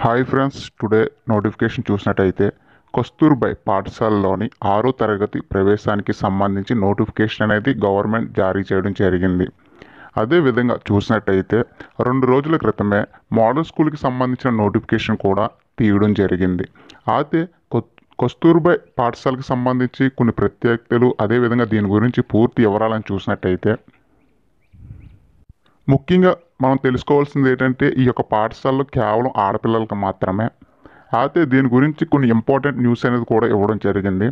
hi friends today notification చూసినట్టయితే కస్తూర్బాయ్ పాఠశాలలోని ఆరో తరగతి ప్రవేశానికి సంబంధించి నోటిఫికేషన్ అనేది గవర్నమెంట్ జారీ చేయడం జరిగింది అదేవిధంగా చూసినట్టయితే రెండు రోజుల క్రితమే మోడల్ స్కూల్కి సంబంధించిన నోటిఫికేషన్ కూడా తీయడం జరిగింది అయితే కస్తూర్బాయ్ పాఠశాలకు సంబంధించి కొన్ని ప్రత్యేకతలు అదేవిధంగా దీని గురించి పూర్తి వివరాలను చూసినట్టయితే ముఖ్యంగా మనం తెలుసుకోవాల్సింది ఏంటంటే ఈ యొక్క పాఠశాలలో కేవలం ఆడపిల్లలకు మాత్రమే అయితే దీని గురించి కొన్ని ఇంపార్టెంట్ న్యూస్ అనేది కూడా ఇవ్వడం జరిగింది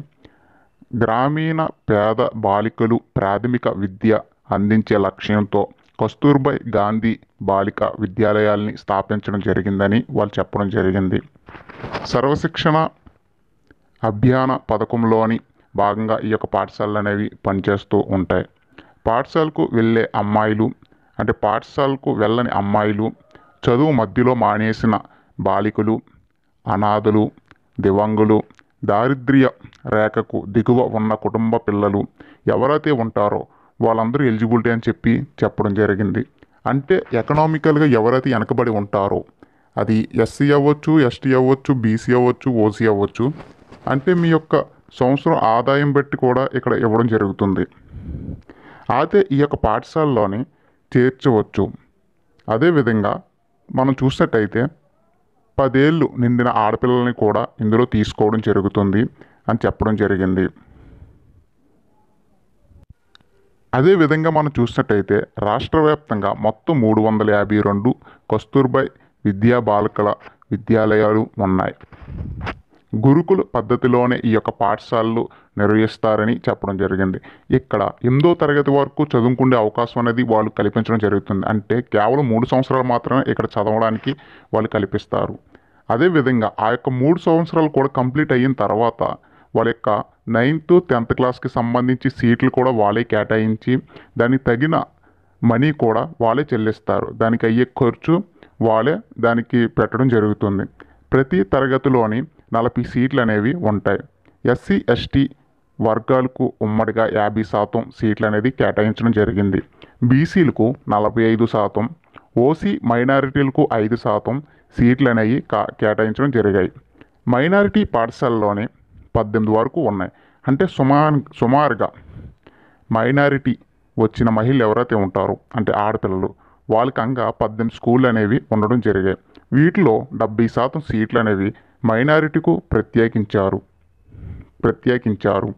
గ్రామీణ పేద బాలికలు ప్రాథమిక విద్య అందించే లక్ష్యంతో కస్తూర్బాయ్ గాంధీ బాలిక విద్యాలయాల్ని స్థాపించడం జరిగిందని వాళ్ళు చెప్పడం జరిగింది సర్వశిక్షణ అభియాన పథకంలోని భాగంగా ఈ యొక్క పాఠశాలలు అనేవి పనిచేస్తూ ఉంటాయి పాఠశాలకు వెళ్ళే అమ్మాయిలు అంటే పాఠశాలకు వెళ్ళని అమ్మాయిలు చదువు మధ్యలో మానేసిన బాలికలు అనాథలు దివంగులు దారిద్ర్య రేఖకు దిగువ ఉన్న కుటుంబ పిల్లలు ఎవరైతే ఉంటారో వాళ్ళందరూ ఎలిజిబిలిటీ అని చెప్పి చెప్పడం జరిగింది అంటే ఎకనామికల్గా ఎవరైతే వెనకబడి ఉంటారో అది ఎస్సీ అవ్వచ్చు ఎస్టీ అవ్వచ్చు బీసీ అవ్వచ్చు ఓసీ అవ్వచ్చు అంటే మీ యొక్క సంవత్సరం ఆదాయం బట్టి కూడా ఇక్కడ ఇవ్వడం జరుగుతుంది అయితే ఈ యొక్క పాఠశాలలోని చేర్చవచ్చు అదేవిధంగా మనం చూసినట్టయితే పదేళ్ళు నిండిన ఆడపిల్లల్ని కూడా ఇందులో తీసుకోవడం జరుగుతుంది అని చెప్పడం జరిగింది అదేవిధంగా మనం చూసినట్టయితే రాష్ట్ర వ్యాప్తంగా మొత్తం మూడు వందల యాభై రెండు కస్తూర్బాయ్ విద్యా బాలికల విద్యాలయాలు ఉన్నాయి గురుకుల పద్ధతిలోనే ఈ యొక్క పాఠశాలలు నిర్వహిస్తారని చెప్పడం జరిగింది ఇక్కడ ఎనిమిదో తరగతి వరకు చదువుకునే అవకాశం అనేది వాళ్ళు కల్పించడం జరుగుతుంది అంటే కేవలం మూడు సంవత్సరాలు మాత్రమే ఇక్కడ చదవడానికి వాళ్ళు కల్పిస్తారు అదేవిధంగా ఆ యొక్క మూడు సంవత్సరాలు కూడా కంప్లీట్ అయిన తర్వాత వాళ్ళ యొక్క నైన్త్ టెన్త్ క్లాస్కి సంబంధించి సీట్లు కూడా వాళ్ళే కేటాయించి దానికి తగిన మనీ కూడా వాళ్ళే చెల్లిస్తారు దానికి అయ్యే ఖర్చు వాళ్ళే దానికి పెట్టడం జరుగుతుంది ప్రతి తరగతిలోని నలభై సీట్లు అనేవి ఉంటాయి ఎస్సీ ఎస్టీ వర్గాలకు ఉమ్మడిగా యాభై శాతం సీట్లు అనేది కేటాయించడం జరిగింది బీసీలకు నలభై ఐదు శాతం ఓసీ మైనారిటీలకు ఐదు శాతం సీట్లు అనేవి కా కేటాయించడం జరిగాయి మైనారిటీ పాఠశాలలోనే పద్దెనిమిది వరకు ఉన్నాయి అంటే సుమా సుమారుగా మైనారిటీ వచ్చిన మహిళలు ఎవరైతే ఉంటారో అంటే ఆడపిల్లలు వాళ్ళకంగా పద్దెనిమిది స్కూళ్ళు అనేవి ఉండడం జరిగాయి వీటిలో డెబ్బై శాతం సీట్లు అనేవి మైనారిటీకు ప్రత్యేకించారు ప్రత్యేకించారు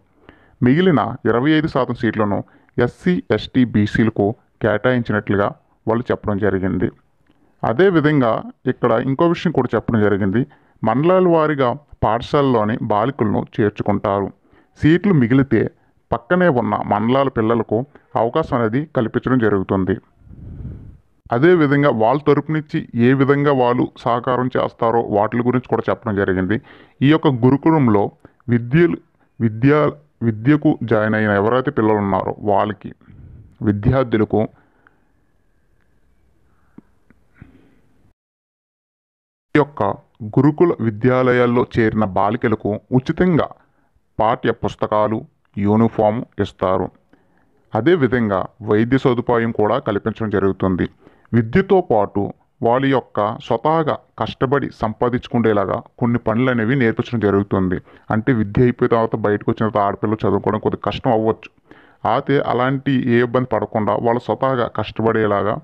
మిగిలిన ఇరవై ఐదు శాతం సీట్లను ఎస్సీ ఎస్టీ బీసీలకు కేటాయించినట్లుగా వాళ్ళు చెప్పడం జరిగింది అదేవిధంగా ఇక్కడ ఇంకో విషయం కూడా చెప్పడం జరిగింది మండలాల వారీగా పాఠశాలలోని బాలికలను చేర్చుకుంటారు సీట్లు మిగిలితే పక్కనే ఉన్న మండలాల పిల్లలకు అవకాశం అనేది కల్పించడం జరుగుతుంది అదేవిధంగా వాళ్ళ తరపు నుంచి ఏ విధంగా వాళ్ళు సహకారం చేస్తారో వాటి గురించి కూడా చెప్పడం జరిగింది ఈ యొక్క గురుకులంలో విద్యలు విద్య విద్యకు జాయిన్ అయిన ఎవరైతే పిల్లలు ఉన్నారో వాళ్ళకి విద్యార్థులకు ఈ యొక్క గురుకుల విద్యాలయాల్లో చేరిన బాలికలకు ఉచితంగా పాఠ్య పుస్తకాలు యూనిఫామ్ ఇస్తారు అదేవిధంగా వైద్య సదుపాయం కూడా కల్పించడం జరుగుతుంది విద్యతో పాటు వాళ్ళ యొక్క స్వతహాగా కష్టపడి సంపాదించుకునేలాగా కొన్ని పనులు అనేవి నేర్పించడం జరుగుతుంది అంటే విద్య అయిపోయిన తర్వాత బయటకు వచ్చిన తర్వాత ఆడపిల్లలు చదువుకోవడం కొద్దిగా కష్టం అవ్వచ్చు అయితే అలాంటి ఏ ఇబ్బంది పడకుండా వాళ్ళు స్వతహాగా కష్టపడేలాగా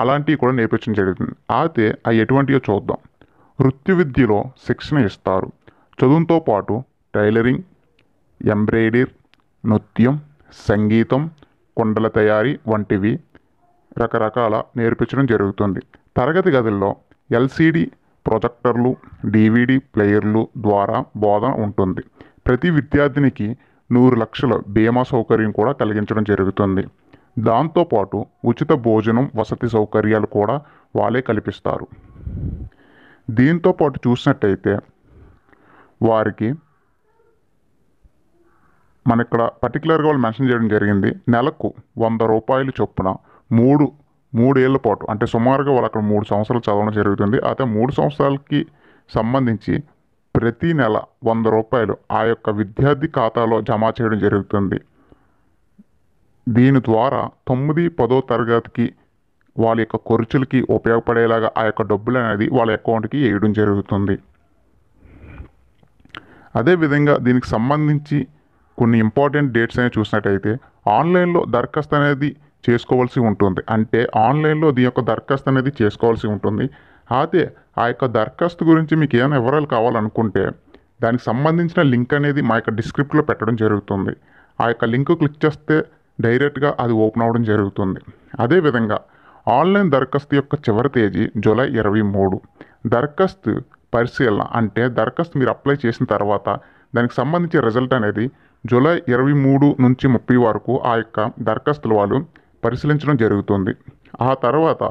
అలాంటివి కూడా నేర్పించడం జరుగుతుంది అయితే అవి ఎటువంటివో చూద్దాం వృత్తి విద్యలో శిక్షణ ఇస్తారు చదువుతో పాటు టైలరింగ్ ఎంబ్రాయిడరీ నృత్యం సంగీతం కుండల తయారీ వంటివి రకరకాల నేర్పించడం జరుగుతుంది తరగతి గదుల్లో ఎల్సిడి ప్రొజెక్టర్లు డివిడి ప్లేయర్లు ద్వారా బోధన ఉంటుంది ప్రతి విద్యార్థినికి నూరు లక్షల బీమా సౌకర్యం కూడా కలిగించడం జరుగుతుంది దాంతోపాటు ఉచిత భోజనం వసతి సౌకర్యాలు కూడా వాళ్ళే కల్పిస్తారు దీంతో పాటు చూసినట్టయితే వారికి మన ఇక్కడ పర్టికులర్గా వాళ్ళు మెన్షన్ చేయడం జరిగింది నెలకు వంద రూపాయలు చొప్పున మూడు మూడేళ్ల పాటు అంటే సుమారుగా వాళ్ళు అక్కడ మూడు సంవత్సరాలు చదవడం జరుగుతుంది అయితే మూడు సంవత్సరాలకి సంబంధించి ప్రతీ నెల వంద రూపాయలు ఆ యొక్క విద్యార్థి ఖాతాలో జమ చేయడం జరుగుతుంది దీని ద్వారా తొమ్మిది పదో తరగతికి వాళ్ళ యొక్క ఖర్చులకి ఉపయోగపడేలాగా ఆ యొక్క డబ్బులు అనేది వాళ్ళ అకౌంట్కి వేయడం జరుగుతుంది అదేవిధంగా దీనికి సంబంధించి కొన్ని ఇంపార్టెంట్ డేట్స్ అనేవి చూసినట్టయితే ఆన్లైన్లో దరఖాస్తు అనేది చేసుకోవాల్సి ఉంటుంది అంటే ఆన్లైన్లో దీని యొక్క దరఖాస్తు అనేది చేసుకోవాల్సి ఉంటుంది అయితే ఆ యొక్క దరఖాస్తు గురించి మీకు ఏమైనా వివరాలు కావాలనుకుంటే దానికి సంబంధించిన లింక్ అనేది మా యొక్క డిస్క్రిప్ట్లో పెట్టడం జరుగుతుంది ఆ యొక్క లింక్ క్లిక్ చేస్తే డైరెక్ట్గా అది ఓపెన్ అవ్వడం జరుగుతుంది అదేవిధంగా ఆన్లైన్ దరఖాస్తు యొక్క చివరి తేదీ జూలై ఇరవై మూడు దరఖాస్తు పరిశీలన అంటే దరఖాస్తు మీరు అప్లై చేసిన తర్వాత దానికి సంబంధించి రిజల్ట్ అనేది జూలై ఇరవై మూడు నుంచి ముప్పై వరకు ఆ యొక్క దరఖాస్తుల వాళ్ళు పరిశీలించడం జరుగుతుంది ఆ తర్వాత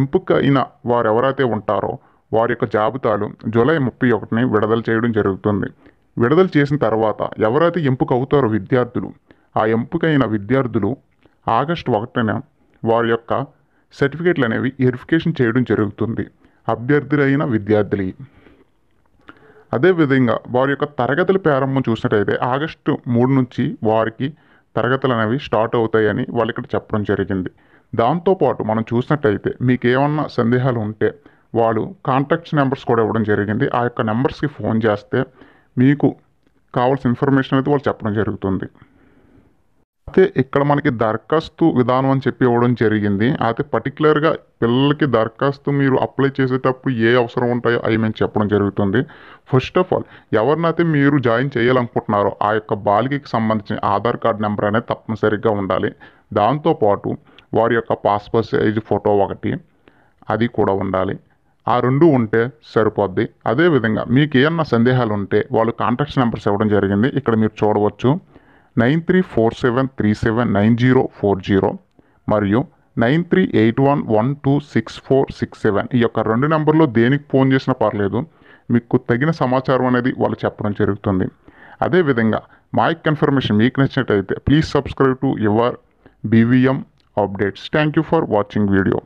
ఎంపిక అయిన వారెవరైతే ఉంటారో వారి యొక్క జాబితాలు జూలై ముప్పై ఒకటిని విడుదల చేయడం జరుగుతుంది విడుదల చేసిన తర్వాత ఎవరైతే ఎంపిక అవుతారో విద్యార్థులు ఆ ఎంపికైన విద్యార్థులు ఆగస్టు ఒకటిన వారి యొక్క సర్టిఫికేట్లు అనేవి వెరిఫికేషన్ చేయడం జరుగుతుంది అభ్యర్థులైన విద్యార్థులు అదేవిధంగా వారి యొక్క తరగతుల ప్రారంభం చూసినట్టయితే ఆగస్టు మూడు నుంచి వారికి తరగతులు అనేవి స్టార్ట్ అవుతాయని వాళ్ళు ఇక్కడ చెప్పడం జరిగింది దాంతోపాటు మనం చూసినట్టయితే మీకు ఏమన్నా సందేహాలు ఉంటే వాళ్ళు కాంటాక్ట్స్ నెంబర్స్ కూడా ఇవ్వడం జరిగింది ఆ యొక్క నెంబర్స్కి ఫోన్ చేస్తే మీకు కావాల్సిన ఇన్ఫర్మేషన్ అయితే వాళ్ళు చెప్పడం జరుగుతుంది అయితే ఇక్కడ మనకి దరఖాస్తు విధానం అని చెప్పి ఇవ్వడం జరిగింది అయితే పర్టికులర్గా పిల్లలకి దరఖాస్తు మీరు అప్లై చేసేటప్పుడు ఏ అవసరం ఉంటాయో అవి మేము చెప్పడం జరుగుతుంది ఫస్ట్ ఆఫ్ ఆల్ ఎవరినైతే మీరు జాయిన్ చేయాలనుకుంటున్నారో ఆ యొక్క బాలికకి సంబంధించిన ఆధార్ కార్డ్ నెంబర్ అనేది తప్పనిసరిగా ఉండాలి దాంతోపాటు వారి యొక్క పాస్పోర్ట్ సైజ్ ఫోటో ఒకటి అది కూడా ఉండాలి ఆ రెండు ఉంటే సరిపోద్ది అదేవిధంగా మీకు ఏమన్నా సందేహాలు ఉంటే వాళ్ళు కాంటాక్ట్స్ నెంబర్స్ ఇవ్వడం జరిగింది ఇక్కడ మీరు చూడవచ్చు nine three four seven three seven nine zero four zero మరియు nine three eight one one two six four six seven ఈ యొక్క రెండు నెంబర్లో దేనికి ఫోన్ చేసినా పర్లేదు మీకు తగిన సమాచారం అనేది వాళ్ళు చెప్పడం జరుగుతుంది అదేవిధంగా మా యొక్క కన్ఫర్మేషన్ మీకు నచ్చినట్టయితే please subscribe to your BVM updates thank you for watching video